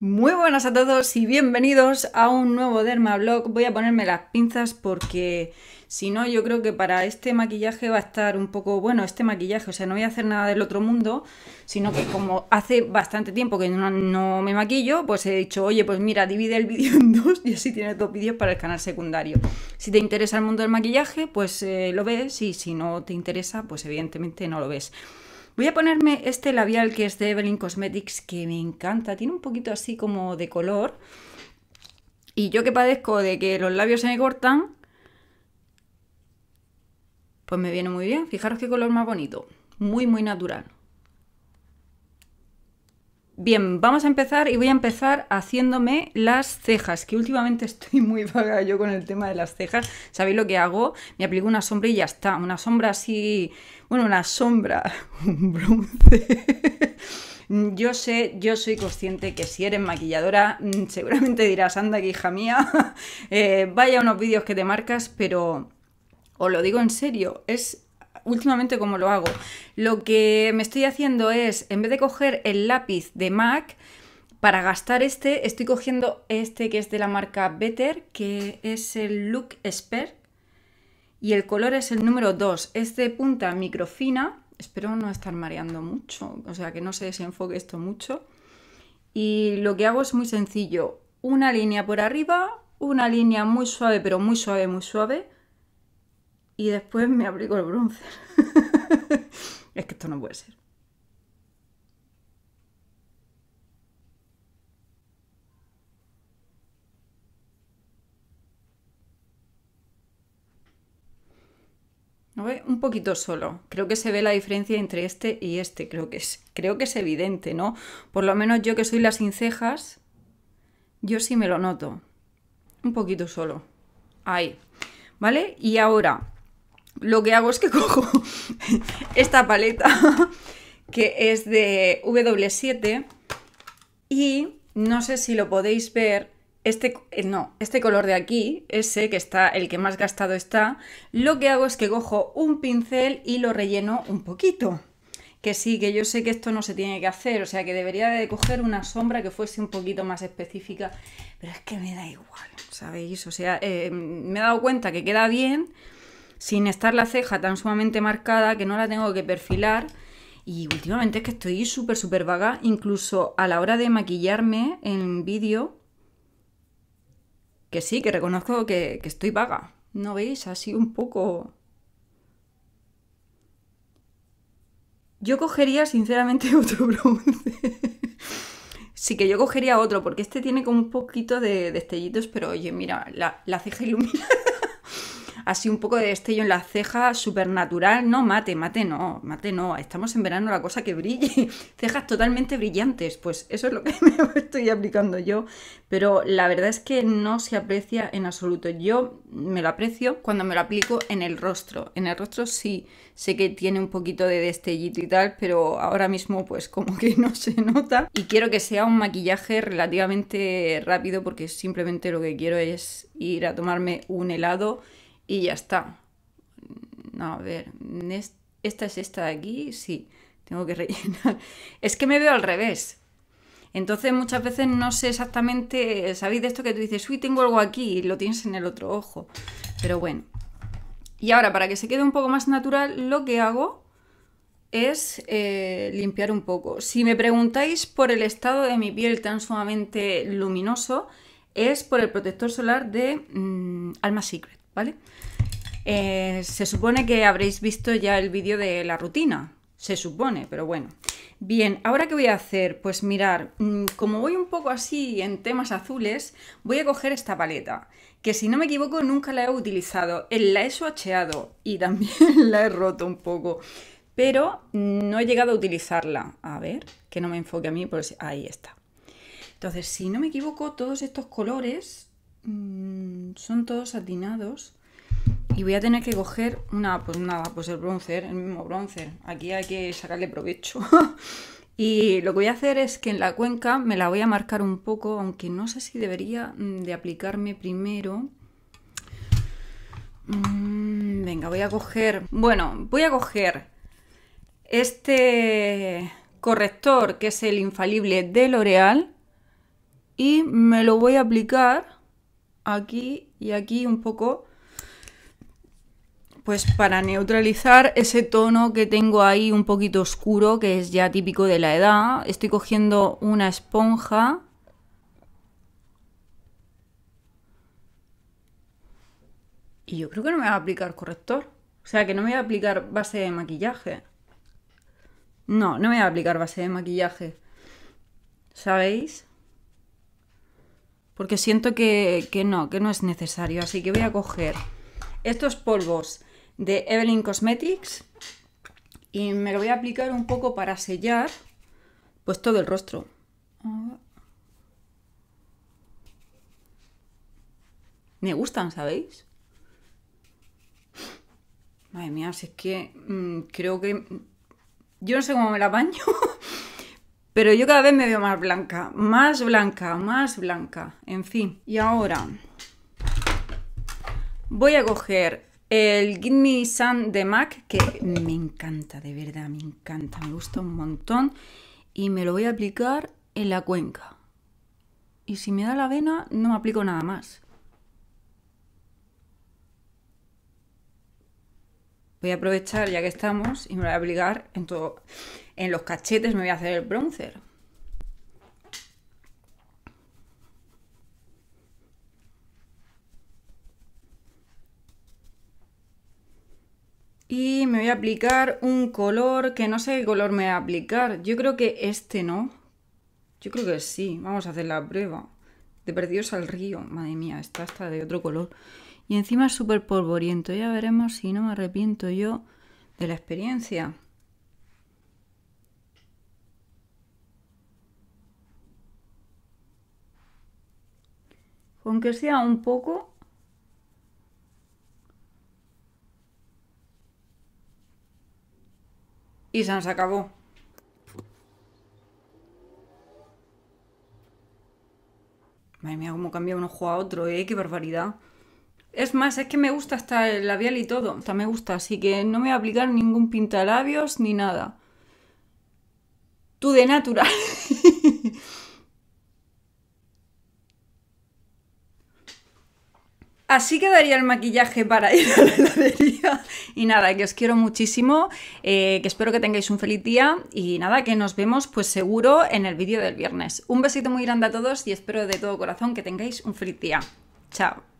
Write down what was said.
Muy buenas a todos y bienvenidos a un nuevo Dermablog. Voy a ponerme las pinzas porque si no yo creo que para este maquillaje va a estar un poco bueno este maquillaje. O sea, no voy a hacer nada del otro mundo, sino que como hace bastante tiempo que no, me maquillo, pues he dicho, oye, pues mira, divide el vídeo en dos y así tienes dos vídeos para el canal secundario. Si te interesa el mundo del maquillaje, pues eh, lo ves y si no te interesa, pues evidentemente no lo ves. Voy a ponerme este labial que es de Evelyn Cosmetics, que me encanta. Tiene un poquito así como de color. Y yo que padezco de que los labios se me cortan, pues me viene muy bien. Fijaros qué color más bonito. Muy, muy natural. Bien, vamos a empezar y voy a empezar haciéndome las cejas, que últimamente estoy muy vaga yo con el tema de las cejas. ¿Sabéis lo que hago? Me aplico una sombra y ya está. Una sombra así, bueno, una sombra, un bronce. Yo sé, yo soy consciente que si eres maquilladora, mm, seguramente dirás, anda que hija mía, eh, vaya unos vídeos que te marcas, pero os lo digo en serio, es últimamente como lo hago. Lo que me estoy haciendo es, en vez de coger el lápiz de MAC, para gastar este, estoy cogiendo este que es de la marca Better, que es el Look Expert. Y el color es el número 2. Es de punta microfina. Espero no estar mareando mucho, o sea que no se desenfoque esto mucho. Y lo que hago es muy sencillo. Una línea por arriba, una línea muy suave, pero muy suave, muy suave y después me aplico el bronce es que esto no puede ser. ¿No Un poquito solo. Creo que se ve la diferencia entre este y este. Creo que es, creo que es evidente, ¿no? Por lo menos yo que soy las sin cejas, yo sí me lo noto. Un poquito solo. Ahí. ¿Vale? Y ahora, lo que hago es que cojo esta paleta que es de W7 y no sé si lo podéis ver, este, eh, no, este color de aquí, ese que está, el que más gastado está, lo que hago es que cojo un pincel y lo relleno un poquito. Que sí, que yo sé que esto no se tiene que hacer, o sea que debería de coger una sombra que fuese un poquito más específica, pero es que me da igual, ¿sabéis? O sea, eh, me he dado cuenta que queda bien, sin estar la ceja tan sumamente marcada que no la tengo que perfilar. Y últimamente es que estoy súper, súper vaga, incluso a la hora de maquillarme en vídeo, que sí, que reconozco que, estoy vaga. ¿No veis? Así un poco... Yo cogería, sinceramente, otro bronce. sí que yo cogería otro, porque este tiene como un poquito de destellitos, pero oye, mira, la, la ceja iluminada así un poco de destello en las cejas, natural. no mate, mate no, mate no, estamos en verano, la cosa que brille, cejas totalmente brillantes, pues eso es lo que me estoy aplicando yo, pero la verdad es que no se aprecia en absoluto, yo me lo aprecio cuando me lo aplico en el rostro, en el rostro sí sé que tiene un poquito de destellito y tal, pero ahora mismo pues como que no se nota y quiero que sea un maquillaje relativamente rápido porque simplemente lo que quiero es ir a tomarme un helado y ya está. No, a ver, esta es esta de aquí, sí, tengo que rellenar. Es que me veo al revés. Entonces muchas veces no sé exactamente, ¿sabéis de esto que tú dices, uy, tengo algo aquí y lo tienes en el otro ojo? Pero bueno. Y ahora, para que se quede un poco más natural, lo que hago es eh, limpiar un poco. Si me preguntáis por el estado de mi piel tan sumamente luminoso, es por el protector solar de mm, Alma Secret, ¿vale? Eh, se supone que habréis visto ya el vídeo de la rutina, se supone, pero bueno. Bien, ahora qué voy a hacer? Pues mirar, mm, como voy un poco así en temas azules, voy a coger esta paleta, que si no me equivoco nunca la he utilizado, eh, la he swatcheado y también la he roto un poco, pero no he llegado a utilizarla. A ver, que no me enfoque a mí, pues ahí está. Entonces, si no me equivoco, todos estos colores mm, son todos atinados y voy a tener que coger una, pues nada, pues el bronzer, el mismo bronzer. Aquí hay que sacarle provecho. y lo que voy a hacer es que en la cuenca me la voy a marcar un poco, aunque no sé si debería mm, de aplicarme primero. Mm, venga, voy a coger... Bueno, voy a coger este corrector, que es el infalible de L'Oreal, y me lo voy a aplicar aquí y aquí un poco pues para neutralizar ese tono que tengo ahí un poquito oscuro, que es ya típico de la edad, estoy cogiendo una esponja. Y yo creo que no me va a aplicar corrector. O sea, que no me voy a aplicar base de maquillaje. No, no me voy a aplicar base de maquillaje. ¿Sabéis? Porque siento que, que no, que no es necesario. Así que voy a coger estos polvos de Evelyn Cosmetics y me lo voy a aplicar un poco para sellar pues todo el rostro. Me gustan, ¿sabéis? Madre mía, si es que mm, creo que... Yo no sé cómo me la baño, pero yo cada vez me veo más blanca, más blanca, más blanca, en fin. Y ahora voy a coger el Give Me Sun de MAC, que me encanta, de verdad, me encanta, me gusta un montón. Y me lo voy a aplicar en la cuenca. Y si me da la vena, no me aplico nada más. Voy a aprovechar ya que estamos y me lo voy a aplicar en, todo, en los cachetes, me voy a hacer el bronzer. Y me voy a aplicar un color que no sé qué color me voy a aplicar. Yo creo que este, ¿no? Yo creo que sí. Vamos a hacer la prueba. De perdidos al río. Madre mía, está está de otro color. Y encima es súper polvoriento. Ya veremos si no me arrepiento yo de la experiencia. Aunque sea un poco, Y se nos acabó. Madre mía, cómo cambia un ojo a otro, ¿eh? Qué barbaridad. Es más, es que me gusta hasta el labial y todo. sea, me gusta, así que no me voy a aplicar ningún pintalabios ni nada. Tú de natural. Así quedaría el maquillaje para ir a la heladería. Y nada, que os quiero muchísimo, eh, que espero que tengáis un feliz día y nada, que nos vemos pues seguro en el vídeo del viernes. Un besito muy grande a todos y espero de todo corazón que tengáis un feliz día. Chao.